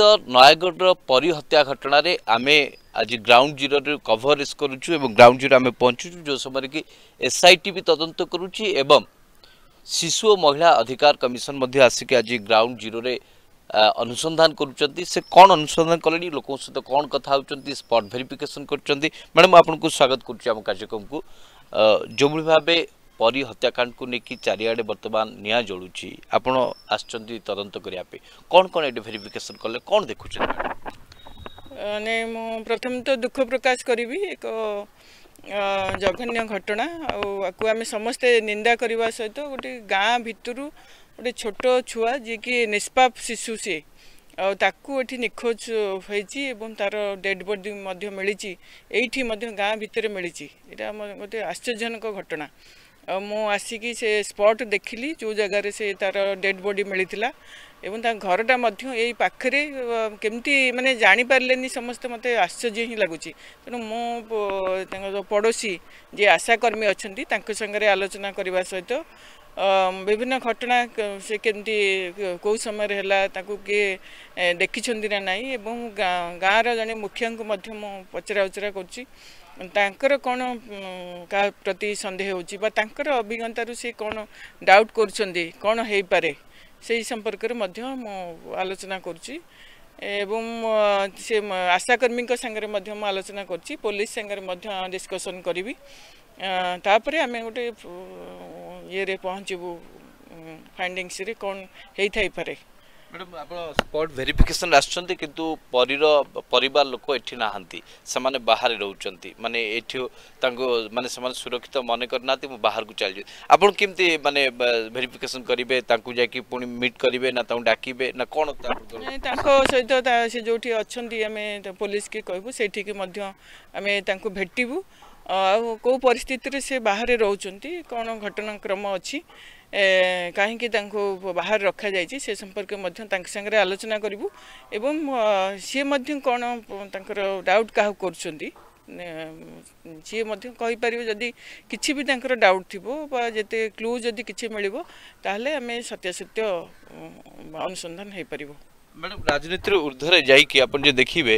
ସହିତ ନୟାଗଡ଼ର ପରୀ ହତ୍ୟା ଘଟଣାରେ ଆମେ ଆଜି ଗ୍ରାଉଣ୍ଡ ଜିରୋରେ କଭରେଜ୍ କରୁଛୁ ଏବଂ ଗ୍ରାଉଣ୍ଡ ଜିରୋ ଆମେ ପହଞ୍ଚୁଛୁ ଯେଉଁ ସମୟରେ କି ଏସ୍ଆଇଟି ବି ତଦନ୍ତ କରୁଛି ଏବଂ ଶିଶୁ ଓ ମହିଳା ଅଧିକାର କମିଶନ ମଧ୍ୟ ଆସିକି ଆଜି ଗ୍ରାଉଣ୍ଡ ଜିରୋରେ ଅନୁସନ୍ଧାନ କରୁଛନ୍ତି ସେ କ'ଣ ଅନୁସନ୍ଧାନ କଲେଣି ଲୋକଙ୍କ ସହିତ କ'ଣ କଥା ହେଉଛନ୍ତି ସ୍ପଟ୍ ଭେରିଫିକେସନ୍ କରୁଛନ୍ତି ମ୍ୟାଡ଼ାମ୍ ଆପଣଙ୍କୁ ସ୍ୱାଗତ କରୁଛି ଆମ କାର୍ଯ୍ୟକ୍ରମକୁ ଯେଉଁଭଳି ଭାବେ ପରୀ ହତ୍ୟାକାଣ୍ଡକୁ ନେଇକି ଚାରିଆଡ଼େ ବର୍ତ୍ତମାନ ନିଆଁ ଜଳୁଛି ଆପଣ ଆସିଛନ୍ତି ତଦନ୍ତ କରିବା ପାଇଁ କ'ଣ କ'ଣ ଏଠି ଭେରିଫିକେସନ୍ କଲେ କ'ଣ ଦେଖୁଛନ୍ତି ମାନେ ମୁଁ ପ୍ରଥମେ ତ ଦୁଃଖ ପ୍ରକାଶ କରିବି ଏକ ଜଘନ୍ୟ ଘଟଣା ଆଉ ଆକୁ ଆମେ ସମସ୍ତେ ନିନ୍ଦା କରିବା ସହିତ ଗୋଟେ ଗାଁ ଭିତରୁ ଗୋଟେ ଛୋଟ ଛୁଆ ଯିଏକି ନିଷ୍ପାପ ଶିଶୁ ସିଏ ଆଉ ତାକୁ ଏଠି ନିଖୋଜ ହୋଇଛି ଏବଂ ତା'ର ଡେଡ଼୍ ବଡ଼ି ମଧ୍ୟ ମିଳିଛି ଏଇଠି ମଧ୍ୟ ଗାଁ ଭିତରେ ମିଳିଛି ଏଇଟା ଆମ ଗୋଟେ ଆଶ୍ଚର୍ଯ୍ୟଜନକ ଘଟଣା ଆଉ ମୁଁ ଆସିକି ସେ ସ୍ପଟ୍ ଦେଖିଲି ଯେଉଁ ଜାଗାରେ ସେ ତା'ର ଡେଡ଼୍ ବଡ଼ି ମିଳିଥିଲା ଏବଂ ତାଙ୍କ ଘରଟା ମଧ୍ୟ ଏଇ ପାଖରେ କେମିତି ମାନେ ଜାଣିପାରିଲେନି ସମସ୍ତେ ମୋତେ ଆଶ୍ଚର୍ଯ୍ୟ ହିଁ ଲାଗୁଛି ତେଣୁ ମୁଁ ତାଙ୍କ ପଡ଼ୋଶୀ ଯିଏ ଆଶାକର୍ମୀ ଅଛନ୍ତି ତାଙ୍କ ସାଙ୍ଗରେ ଆଲୋଚନା କରିବା ସହିତ ବିଭିନ୍ନ ଘଟଣା ସେ କେମିତି କେଉଁ ସମୟରେ ହେଲା ତାକୁ କିଏ ଦେଖିଛନ୍ତି ନା ନାହିଁ ଏବଂ ଗାଁର ଜଣେ ମୁଖିଆଙ୍କୁ ମଧ୍ୟ ମୁଁ ପଚରା ଉଚରା କରୁଛି ତାଙ୍କର କ'ଣ କାହା ପ୍ରତି ସନ୍ଦେହ ହେଉଛି ବା ତାଙ୍କର ଅଭିଜ୍ଞତାରୁ ସେ କ'ଣ ଡାଉଟ୍ କରୁଛନ୍ତି କ'ଣ ହେଇପାରେ ସେଇ ସମ୍ପର୍କରେ ମଧ୍ୟ ମୁଁ ଆଲୋଚନା କରୁଛି ଏବଂ ସେ ଆଶାକର୍ମୀଙ୍କ ସାଙ୍ଗରେ ମଧ୍ୟ ମୁଁ ଆଲୋଚନା କରୁଛି ପୋଲିସ ସାଙ୍ଗରେ ମଧ୍ୟ ଡିସ୍କସନ୍ କରିବି ତାପରେ ଆମେ ଗୋଟେ ଇଏରେ ପହଞ୍ଚିବୁ ଫାଇଣ୍ଡିଙ୍ଗସରେ କ'ଣ ହେଇଥାଇପାରେ ମ୍ୟାଡ଼ାମ୍ ଆପଣ ସ୍ପଟ୍ ଭେରିଫିକେସନ୍ ଆସିଛନ୍ତି କିନ୍ତୁ ପରୀର ପରିବାର ଲୋକ ଏଠି ନାହାନ୍ତି ସେମାନେ ବାହାରେ ରହୁଛନ୍ତି ମାନେ ଏଠି ତାଙ୍କୁ ମାନେ ସେମାନେ ସୁରକ୍ଷିତ ମନେ କରିନାହାନ୍ତି ମୁଁ ବାହାରକୁ ଚାଲିଯିବି ଆପଣ କେମିତି ମାନେ ଭେରିଫିକେସନ୍ କରିବେ ତାଙ୍କୁ ଯାଇକି ପୁଣି ମିଟ୍ କରିବେ ନା ତାଙ୍କୁ ଡାକିବେ ନା କ'ଣ ତାଙ୍କ ସହିତ ସେ ଯେଉଁଠି ଅଛନ୍ତି ଆମେ ପୋଲିସ କି କହିବୁ ସେଇଠିକି ମଧ୍ୟ ଆମେ ତାଙ୍କୁ ଭେଟିବୁ ଆଉ କେଉଁ ପରିସ୍ଥିତିରେ ସେ ବାହାରେ ରହୁଛନ୍ତି କ'ଣ ଘଟଣାକ୍ରମ ଅଛି କାହିଁକି ତାଙ୍କୁ ବାହାରେ ରଖାଯାଇଛି ସେ ସମ୍ପର୍କରେ ମଧ୍ୟ ତାଙ୍କ ସାଙ୍ଗରେ ଆଲୋଚନା କରିବୁ ଏବଂ ସିଏ ମଧ୍ୟ କ'ଣ ତାଙ୍କର ଡାଉଟ୍ କାହାକୁ କରୁଛନ୍ତି ସିଏ ମଧ୍ୟ କହିପାରିବେ ଯଦି କିଛି ବି ତାଙ୍କର ଡାଉଟ୍ ଥିବ ବା ଯେତେ କ୍ଲୁ ଯଦି କିଛି ମିଳିବ ତାହେଲେ ଆମେ ସତ୍ୟାସତ୍ୟ ଅନୁସନ୍ଧାନ ହୋଇପାରିବ ମ୍ୟାଡ଼ାମ୍ ରାଜନୀତିର ଉର୍ଦ୍ଧ୍ୱରେ ଯାଇକି ଆପଣ ଯଦି ଦେଖିବେ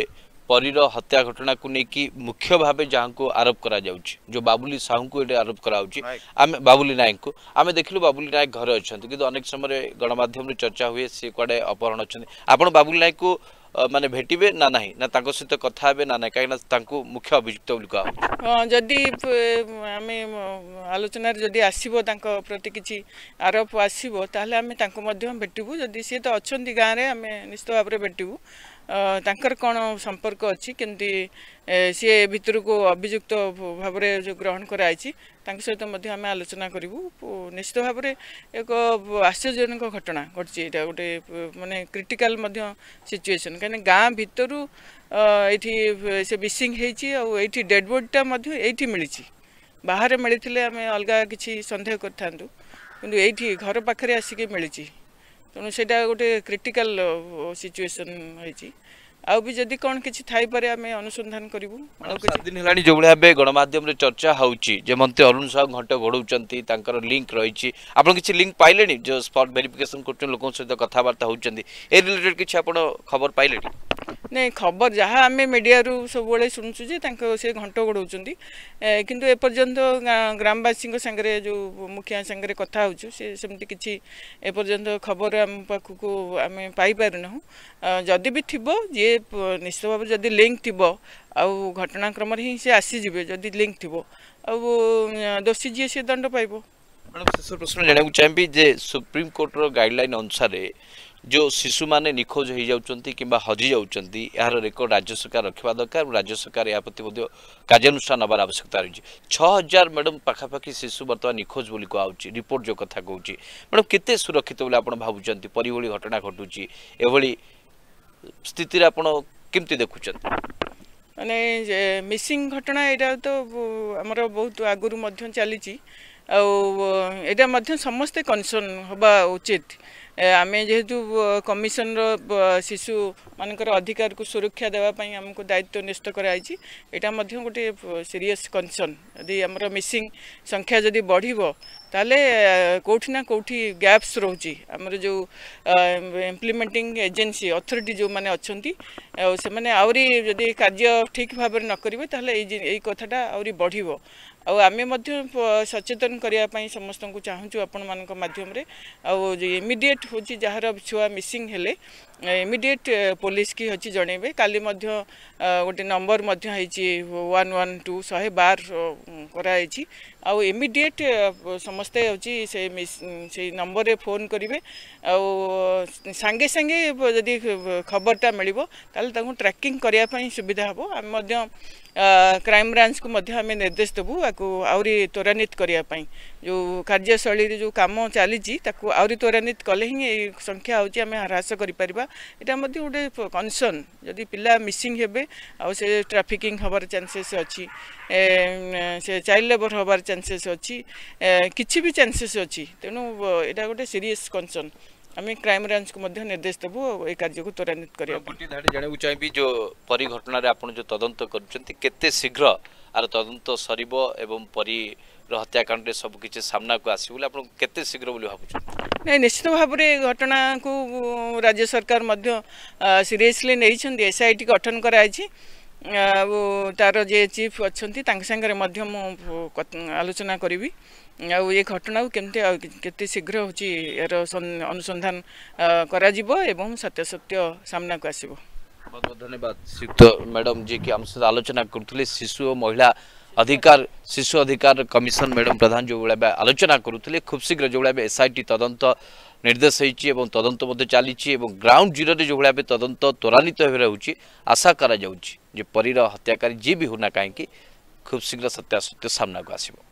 পরীর হত্যা ঘটনাকে নেই মুখ্য ভাবে যাকে আরোপ করা যাচ্ছে যে বাবুলি সাহুকে এটি আরোপ করা হচ্ছে আমি বাবুলি নায়ক আমি দেখিলু বাবুলি নায়ক ঘরে অনেক কিন্তু অনেক সময় গণমাধ্যমে চর্চা হুয়ে সে কুয়াড়ে অপহরণ অনেক আপনার বাবুলি নায়ক মানে ভেটিবে না না না তাঙ্ক সহিত কথা হবে না না কিনা তাঙ্কু মুখ্য অভিযুক্ত বলি কুয়া যদি আমি আলোচনার যদি আসিব তাঙ্ক প্রতি কিছু আরোপ আসিব তাহলে আমি তাঙ্কু মধ্য ভেটিবু যদি সি তো অনেক গাঁরে আমি নিশ্চিত ভাবে ভেটিবু ତାଙ୍କର କ'ଣ ସମ୍ପର୍କ ଅଛି କେମିତି ସିଏ ଭିତରକୁ ଅଭିଯୁକ୍ତ ଭାବରେ ଯେଉଁ ଗ୍ରହଣ କରାଯାଇଛି ତାଙ୍କ ସହିତ ମଧ୍ୟ ଆମେ ଆଲୋଚନା କରିବୁ ନିଶ୍ଚିତ ଭାବରେ ଏକ ଆଶ୍ଚର୍ଯ୍ୟଜନକ ଘଟଣା ଘଟିଛି ଏଇଟା ଗୋଟେ ମାନେ କ୍ରିଟିକାଲ୍ ମଧ୍ୟ ସିଚୁଏସନ୍ କାହିଁକିନା ଗାଁ ଭିତରୁ ଏଇଠି ସେ ମିସିଂ ହେଇଛି ଆଉ ଏଇଠି ଡେଡ଼ବଡ଼ିଟା ମଧ୍ୟ ଏଇଠି ମିଳିଛି ବାହାରେ ମିଳିଥିଲେ ଆମେ ଅଲଗା କିଛି ସନ୍ଦେହ କରିଥାନ୍ତୁ କିନ୍ତୁ ଏଇଠି ଘର ପାଖରେ ଆସିକି ମିଳିଛି ତେଣୁ ସେଇଟା ଗୋଟେ କ୍ରିଟିକାଲ୍ ସିଚୁଏସନ୍ ହୋଇଛି ଆଉ ବି ଯଦି କ'ଣ କିଛି ଥାଇପାରେ ଆମେ ଅନୁସନ୍ଧାନ କରିବୁ ଦିନ ହେଲାଣି ଯେଉଁଭଳିଆ ଏବେ ଗଣମାଧ୍ୟମରେ ଚର୍ଚ୍ଚା ହେଉଛି ଯେ ମନ୍ତ୍ରୀ ଅରୁଣ ସାହୁ ଘଣ୍ଟ ଘୋଡ଼ଉଛନ୍ତି ତାଙ୍କର ଲିଙ୍କ୍ ରହିଛି ଆପଣ କିଛି ଲିଙ୍କ୍ ପାଇଲେଣି ଯେଉଁ ସ୍ପଟ୍ ଭେରିଫିକେସନ୍ କରୁଛନ୍ତି ଲୋକଙ୍କ ସହିତ କଥାବାର୍ତ୍ତା ହେଉଛନ୍ତି ଏ ରିଲେଟେଡ୍ କିଛି ଆପଣ ଖବର ପାଇଲେଣି ନାଇଁ ଖବର ଯାହା ଆମେ ମିଡ଼ିଆରୁ ସବୁବେଳେ ଶୁଣୁଛୁ ଯେ ତାଙ୍କ ସେ ଘଣ୍ଟ ଗୋଡ଼ଉଛନ୍ତି କିନ୍ତୁ ଏପର୍ଯ୍ୟନ୍ତ ଗ୍ରାମବାସୀଙ୍କ ସାଙ୍ଗରେ ଯେଉଁ ମୁଖିଆ ସାଙ୍ଗରେ କଥା ହେଉଛୁ ସେ ସେମିତି କିଛି ଏପର୍ଯ୍ୟନ୍ତ ଖବର ଆମ ପାଖକୁ ଆମେ ପାଇପାରୁନାହୁଁ ଯଦି ବି ଥିବ ଯିଏ ନିଶ୍ଚିତ ଭାବରେ ଯଦି ଲିଙ୍କ୍ ଥିବ ଆଉ ଘଟଣାକ୍ରମରେ ହିଁ ସେ ଆସିଯିବେ ଯଦି ଲିଙ୍କ୍ ଥିବ ଆଉ ଦୋଷୀ ଯିଏ ସିଏ ଦଣ୍ଡ ପାଇବ ମ୍ୟାଡ଼ାମ୍ ଶେଷ ପ୍ରଶ୍ନ ଜାଣିବାକୁ ଚାହିଁବି ଯେ ସୁପ୍ରିମକୋର୍ଟର ଗାଇଡ଼ଲାଇନ୍ ଅନୁସାରେ ଯେଉଁ ଶିଶୁମାନେ ନିଖୋଜ ହୋଇଯାଉଛନ୍ତି କିମ୍ବା ହଜିଯାଉଛନ୍ତି ଏହାର ରେକର୍ଡ ରାଜ୍ୟ ସରକାର ରଖିବା ଦରକାର ଏବଂ ରାଜ୍ୟ ସରକାର ଏହା ପ୍ରତି ମଧ୍ୟ କାର୍ଯ୍ୟାନୁଷ୍ଠାନ ନେବାର ଆବଶ୍ୟକତା ରହିଛି ଛଅ ହଜାର ମ୍ୟାଡ଼ାମ୍ ପାଖାପାଖି ଶିଶୁ ବର୍ତ୍ତମାନ ନିଖୋଜ ବୋଲି କୁହାହେଉଛି ରିପୋର୍ଟ ଯେଉଁ କଥା କହୁଛି ମ୍ୟାଡ଼ାମ୍ କେତେ ସୁରକ୍ଷିତ ବୋଲି ଆପଣ ଭାବୁଛନ୍ତି ପରିଭଳି ଘଟଣା ଘଟୁଛି ଏଭଳି ସ୍ଥିତିରେ ଆପଣ କେମିତି ଦେଖୁଛନ୍ତି ମାନେ ମିସିଂ ଘଟଣା ଏଇଟା ତ ଆମର ବହୁତ ଆଗରୁ ମଧ୍ୟ ଚାଲିଛି ଆଉ ଏଇଟା ମଧ୍ୟ ସମସ୍ତେ କନ୍ସର୍ନ ହେବା ଉଚିତ ଆମେ ଯେହେତୁ କମିଶନର ଶିଶୁମାନଙ୍କର ଅଧିକାରକୁ ସୁରକ୍ଷା ଦେବା ପାଇଁ ଆମକୁ ଦାୟିତ୍ୱ ନ୍ୟସ୍ତ କରାଯାଇଛି ଏଇଟା ମଧ୍ୟ ଗୋଟିଏ ସିରିୟସ୍ କନ୍ସର୍ନ ଯଦି ଆମର ମିସିଂ ସଂଖ୍ୟା ଯଦି ବଢ଼ିବ ତାହେଲେ କେଉଁଠି ନା କେଉଁଠି ଗ୍ୟାପ୍ସ ରହୁଛି ଆମର ଯେଉଁ ଇମ୍ପ୍ଲିମେଣ୍ଟିଂ ଏଜେନ୍ସି ଅଥରିଟି ଯେଉଁମାନେ ଅଛନ୍ତି ଆଉ ସେମାନେ ଆହୁରି ଯଦି କାର୍ଯ୍ୟ ଠିକ୍ ଭାବରେ ନ କରିବେ ତାହେଲେ ଏଇ ଏଇ କଥାଟା ଆହୁରି ବଢ଼ିବ ଆଉ ଆମେ ମଧ୍ୟ ସଚେତନ କରିବା ପାଇଁ ସମସ୍ତଙ୍କୁ ଚାହୁଁଛୁ ଆପଣମାନଙ୍କ ମାଧ୍ୟମରେ ଆଉ ଇମିଡ଼ିଏଟ୍ ହେଉଛି ଯାହାର ଛୁଆ ମିସିଂ ହେଲେ ଇମିଡ଼ିଏଟ୍ ପୋଲିସ୍କି ହେଉଛି ଜଣେଇବେ କାଲି ମଧ୍ୟ ଗୋଟେ ନମ୍ବର ମଧ୍ୟ ହେଇଛି ୱାନ୍ ୱାନ୍ ଟୁ ଶହେ ବାର କରାହେଇଛି ଆଉ ଇମିଡ଼ିଏଟ୍ ସମସ୍ତେ ହେଉଛି ସେ ସେଇ ନମ୍ବରରେ ଫୋନ୍ କରିବେ ଆଉ ସାଙ୍ଗେ ସାଙ୍ଗେ ଯଦି ଖବରଟା ମିଳିବ ତାହେଲେ ତାଙ୍କୁ ଟ୍ରାକିଂ କରିବା ପାଇଁ ସୁବିଧା ହେବ ଆମେ ମଧ୍ୟ କ୍ରାଇମବ୍ରାଞ୍ଚକୁ ମଧ୍ୟ ଆମେ ନିର୍ଦ୍ଦେଶ ଦେବୁ ଆକୁ ଆହୁରି ତ୍ୱରାନ୍ୱିତ କରିବା ପାଇଁ ଯେଉଁ କାର୍ଯ୍ୟଶୈଳୀରେ ଯେଉଁ କାମ ଚାଲିଛି ତାକୁ ଆହୁରି ତ୍ୱରାନ୍ୱିତ କଲେ ହିଁ ଏଇ ସଂଖ୍ୟା ହେଉଛି ଆମେ ହ୍ରାସ କରିପାରିବା ଏଇଟା ମଧ୍ୟ ଗୋଟେ କନସର୍ନ ଯଦି ପିଲା ମିସିଂ ହେବେ ଆଉ ସେ ଟ୍ରାଫିକିଂ ହେବାର ଚାନ୍ସେସ୍ ଅଛି ସେ ଚାଇଲ୍ଡ ଲେବର୍ ହେବାର ଚାନ୍ସେସ୍ ଅଛି କିଛି ବି ଚାନ୍ସେସ୍ ଅଛି ତେଣୁ ଏଇଟା ଗୋଟେ ସିରିୟସ୍ କନସର୍ନ आमी क्राइम मध्य निर्देश दबुको त्वरान्वित गरेको जुबिघट तदि शीघ्रदन्त सरबिम् परि हत्याकाण्ड सबक सामना आस्रो भन् निश्चित घटना को राज्य सरकार सिरियसली एसआइटी गठन गराइ तार जे चिफ अनि त सागर आलोचना ଆଉ ଏ ଘଟଣାକୁ କେମିତି କେତେ ଶୀଘ୍ର ହେଉଛି ଏହାର ଅନୁସନ୍ଧାନ କରାଯିବ ଏବଂ ସତ୍ୟାସତ୍ୟ ସାମ୍ନାକୁ ଆସିବ ବହୁତ ବହୁତ ଧନ୍ୟବାଦ ଶ୍ରୀଯୁକ୍ତ ମ୍ୟାଡ଼ମ୍ ଯିଏକି ଆମ ସହିତ ଆଲୋଚନା କରୁଥିଲେ ଶିଶୁ ଓ ମହିଳା অধিকার শিশু অধিকার কমিশন ম্যাডাম প্রধান যেভাবে আলোচনা করুলে খুব শীঘ্র যেভাবে এসআইটি তদন্ত নির্দেশ হয়েছে এবং তদন্ত মধ্যে চালছে এবং গ্রাউন্ড জিরোরে যেভাবে তদন্ত ত্বরান্বিত হয়ে রয়েছে আশা করা যাচ্ছে যে পরীর হত্যাকারী যিবি হোক না কী খুব শীঘ্র সত্যাসত্য সামনাকু আসবে